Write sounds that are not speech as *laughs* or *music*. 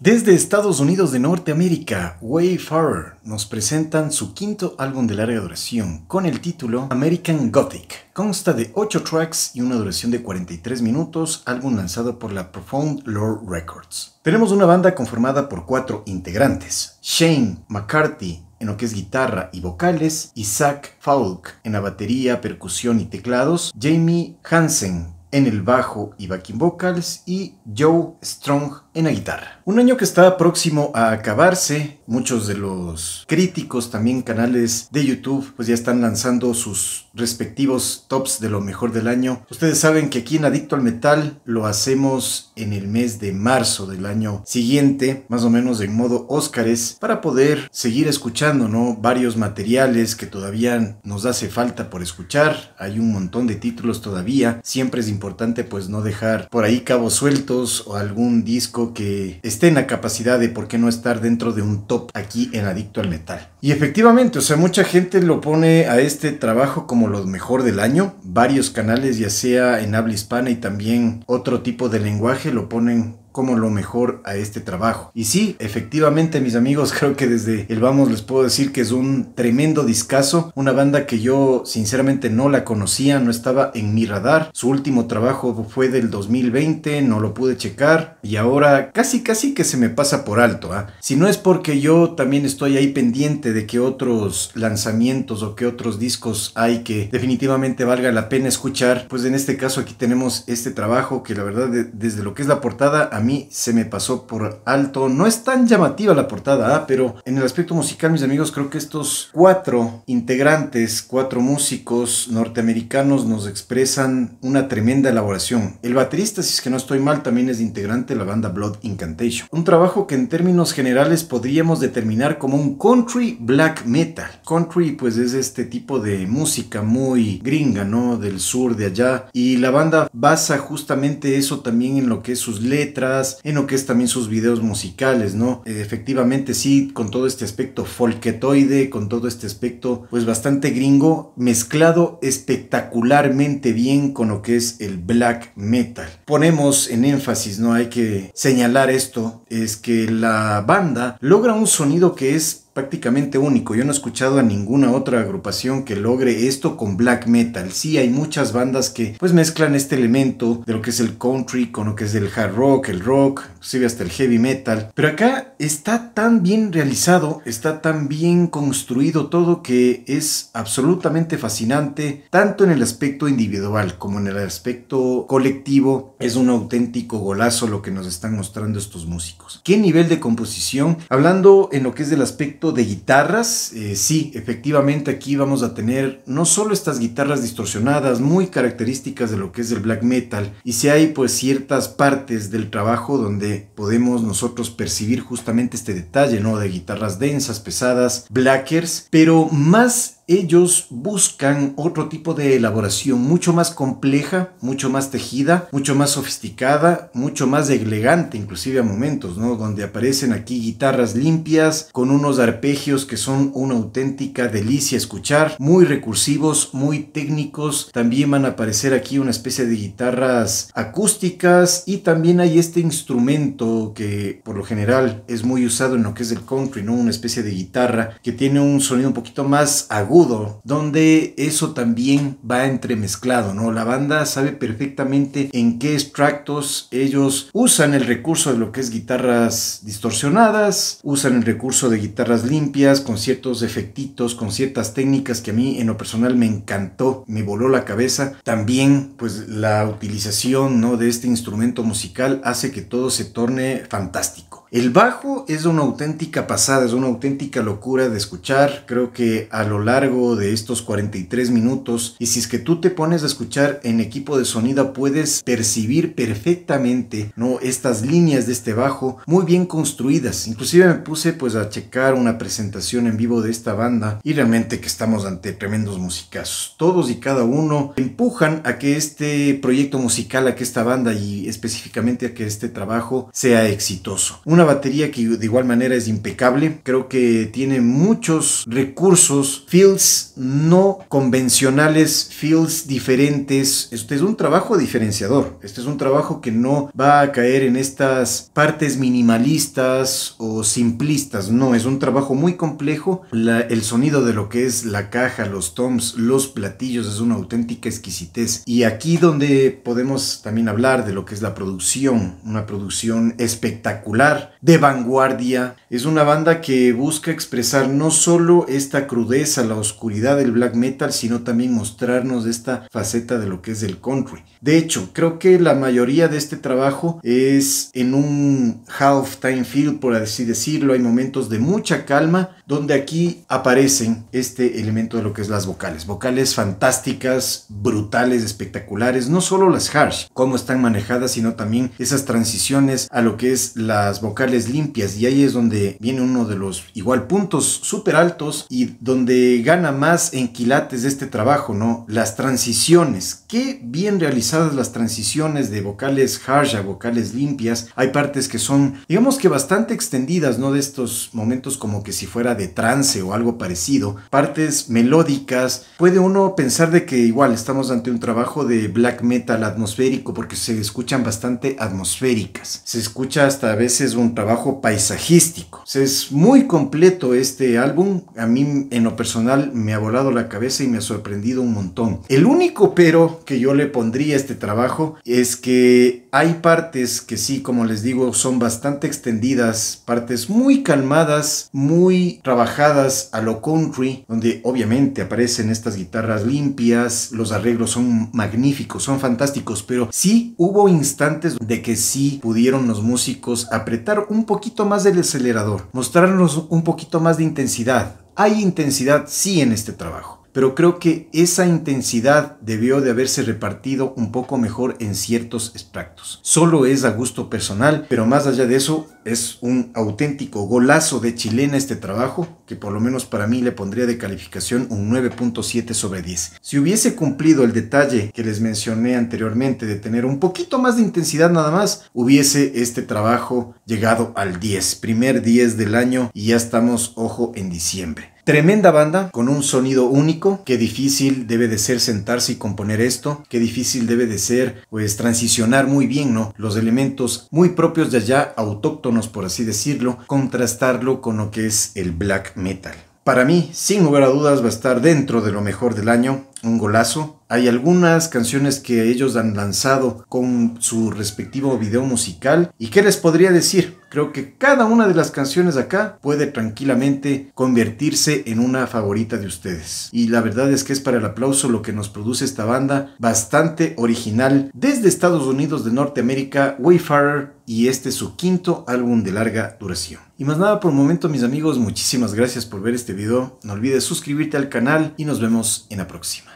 Desde Estados Unidos de Norteamérica, Wayfarer nos presentan su quinto álbum de larga duración con el título American Gothic. Consta de 8 tracks y una duración de 43 minutos, álbum lanzado por la Profound Lore Records. Tenemos una banda conformada por cuatro integrantes, Shane McCarthy en lo que es guitarra y vocales, Isaac Falk en la batería, percusión y teclados, Jamie Hansen en el bajo y backing vocals y Joe Strong en la guitarra. Un año que está próximo a acabarse, muchos de los críticos, también canales de YouTube, pues ya están lanzando sus respectivos tops de lo mejor del año. Ustedes saben que aquí en Adicto al Metal lo hacemos en el mes de marzo del año siguiente, más o menos en modo Óscares, para poder seguir escuchando, ¿no? Varios materiales que todavía nos hace falta por escuchar, hay un montón de títulos todavía, siempre es importante importante pues no dejar por ahí cabos sueltos o algún disco que esté en la capacidad de por qué no estar dentro de un top aquí en Adicto al Metal. Y efectivamente, o sea, mucha gente lo pone a este trabajo como lo mejor del año. Varios canales, ya sea en habla hispana y también otro tipo de lenguaje, lo ponen como lo mejor a este trabajo. Y sí, efectivamente mis amigos, *laughs* creo que desde el vamos les puedo decir que es un tremendo discazo, una banda que yo sinceramente no la conocía, no estaba en mi radar. Su último trabajo fue del 2020, no lo pude checar y ahora casi casi que se me pasa por alto. ¿ah? Si no es porque yo también estoy ahí pendiente de que otros lanzamientos o que otros discos hay que definitivamente valga la pena escuchar, pues en este caso aquí tenemos este trabajo que la verdad desde lo que es la portada a mí mí se me pasó por alto. No es tan llamativa la portada, ¿ah? pero en el aspecto musical, mis amigos, creo que estos cuatro integrantes, cuatro músicos norteamericanos nos expresan una tremenda elaboración. El baterista, si es que no estoy mal, también es integrante de la banda Blood Incantation. Un trabajo que en términos generales podríamos determinar como un country black metal. Country pues es este tipo de música muy gringa, ¿no? Del sur, de allá. Y la banda basa justamente eso también en lo que es sus letras en lo que es también sus videos musicales, ¿no? Efectivamente, sí, con todo este aspecto folketoide, con todo este aspecto pues bastante gringo, mezclado espectacularmente bien con lo que es el black metal. Ponemos en énfasis, ¿no? Hay que señalar esto, es que la banda logra un sonido que es prácticamente único. Yo no he escuchado a ninguna otra agrupación que logre esto con black metal. Sí, hay muchas bandas que pues mezclan este elemento de lo que es el country con lo que es el hard rock, el rock, inclusive hasta el heavy metal. Pero acá está tan bien realizado, está tan bien construido todo que es absolutamente fascinante, tanto en el aspecto individual como en el aspecto colectivo. Es un auténtico golazo lo que nos están mostrando estos músicos. ¿Qué nivel de composición? Hablando en lo que es del aspecto de guitarras. Eh, sí, efectivamente aquí vamos a tener no solo estas guitarras distorsionadas, muy características de lo que es el black metal, y si hay pues ciertas partes del trabajo donde podemos nosotros percibir justamente este detalle, ¿no? De guitarras densas, pesadas, blackers, pero más ellos buscan otro tipo de elaboración mucho más compleja, mucho más tejida, mucho más sofisticada, mucho más elegante inclusive a momentos, ¿no? Donde aparecen aquí guitarras limpias con unos arpegios que son una auténtica delicia escuchar, muy recursivos, muy técnicos. También van a aparecer aquí una especie de guitarras acústicas y también hay este instrumento que por lo general es muy usado en lo que es el country, ¿no? Una especie de guitarra que tiene un sonido un poquito más agudo donde eso también va entremezclado, ¿no? La banda sabe perfectamente en qué extractos ellos usan el recurso de lo que es guitarras distorsionadas, usan el recurso de guitarras limpias, con ciertos efectitos, con ciertas técnicas que a mí en lo personal me encantó, me voló la cabeza. También, pues la utilización, ¿no? De este instrumento musical hace que todo se torne fantástico. El bajo es una auténtica pasada, es una auténtica locura de escuchar. Creo que a lo largo de estos 43 minutos, y si es que tú te pones a escuchar en equipo de sonido, puedes percibir perfectamente ¿no? estas líneas de este bajo muy bien construidas. Inclusive me puse pues a checar una presentación en vivo de esta banda y realmente que estamos ante tremendos musicazos. Todos y cada uno empujan a que este proyecto musical, a que esta banda y específicamente a que este trabajo sea exitoso. Una batería que de igual manera es impecable. Creo que tiene muchos recursos, fields no convencionales, fields diferentes. Este es un trabajo diferenciador. Este es un trabajo que no va a caer en estas partes minimalistas o simplistas. No, es un trabajo muy complejo. el sonido de lo que es la caja, los toms, los platillos es una auténtica exquisitez. Y aquí donde podemos también hablar de lo que es la producción, una producción espectacular de vanguardia. Es una banda que busca expresar no solo esta crudeza, la oscuridad del black metal, sino también mostrarnos esta faceta de lo que es el country. De hecho, creo que la mayoría de este trabajo es en un half-time field, por así decirlo. Hay momentos de mucha calma donde aquí aparecen este elemento de lo que es las vocales. Vocales fantásticas, brutales, espectaculares. No solo las harsh, cómo están manejadas, sino también esas transiciones a lo que es las vocales vocales limpias y ahí es donde viene uno de los igual puntos súper altos y donde gana más en quilates de este trabajo, ¿no? Las transiciones. Qué bien realizadas las transiciones de vocales harsh a vocales limpias. Hay partes que son, digamos que bastante extendidas, ¿no? De estos momentos como que si fuera de trance o algo parecido. Partes melódicas. Puede uno pensar de que igual estamos ante un trabajo de black metal atmosférico porque se escuchan bastante atmosféricas. Se escucha hasta a veces un trabajo paisajístico. Es muy completo este álbum, a mí en lo personal me ha volado la cabeza y me ha sorprendido un montón. El único pero que yo le pondría a este trabajo es que hay partes que sí, como les digo, son bastante extendidas, partes muy calmadas, muy trabajadas a lo country, donde obviamente aparecen estas guitarras limpias, los arreglos son magníficos, son fantásticos, pero sí hubo instantes de que sí pudieron los músicos apretar un poquito más del acelerador, mostrarnos un poquito más de intensidad. Hay intensidad sí en este trabajo pero creo que esa intensidad debió de haberse repartido un poco mejor en ciertos extractos. Solo es a gusto personal, pero más allá de eso, es un auténtico golazo de chilena este trabajo, que por lo menos para mí le pondría de calificación un 9.7 sobre 10. Si hubiese cumplido el detalle que les mencioné anteriormente de tener un poquito más de intensidad nada más, hubiese este trabajo llegado al 10, primer 10 del año y ya estamos, ojo, en diciembre. Tremenda banda con un sonido único, qué difícil debe de ser sentarse y componer esto, qué difícil debe de ser pues transicionar muy bien, ¿no? Los elementos muy propios de allá, autóctonos por así decirlo, contrastarlo con lo que es el black metal. Para mí, sin lugar a dudas, va a estar dentro de lo mejor del año, un golazo, hay algunas canciones que ellos han lanzado con su respectivo video musical. ¿Y qué les podría decir? Creo que cada una de las canciones acá puede tranquilamente convertirse en una favorita de ustedes. Y la verdad es que es para el aplauso lo que nos produce esta banda bastante original desde Estados Unidos de Norteamérica, Wayfarer, y este es su quinto álbum de larga duración. Y más nada por el momento mis amigos, muchísimas gracias por ver este video. No olvides suscribirte al canal y nos vemos en la próxima.